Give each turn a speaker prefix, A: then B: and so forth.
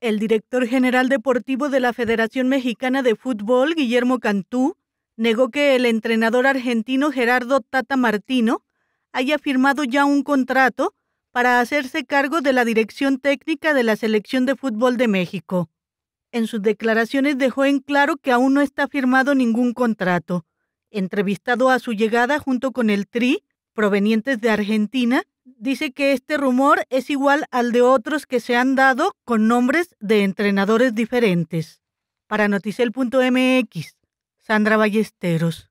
A: El director general deportivo de la Federación Mexicana de Fútbol, Guillermo Cantú, negó que el entrenador argentino Gerardo Tata Martino haya firmado ya un contrato para hacerse cargo de la dirección técnica de la Selección de Fútbol de México. En sus declaraciones dejó en claro que aún no está firmado ningún contrato. Entrevistado a su llegada junto con el TRI, provenientes de Argentina, dice que este rumor es igual al de otros que se han dado con nombres de entrenadores diferentes. Para noticel.mx, Sandra Ballesteros.